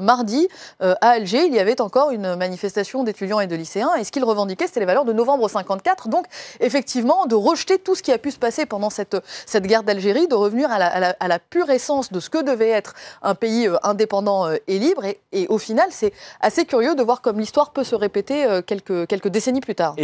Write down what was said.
Mardi, euh, à Alger, il y avait encore une manifestation d'étudiants et de lycéens. Et ce qu'ils revendiquaient, c'était les valeurs de novembre 54. Donc, effectivement, de rejeter tout ce qui a pu se passer pendant cette, cette guerre d'Algérie, de revenir à la, pure essence de ce que devait être un pays euh, indépendant euh, et libre. Et, et au final, c'est assez curieux de voir comme l'histoire peut se répéter quelques, quelques décennies plus tard.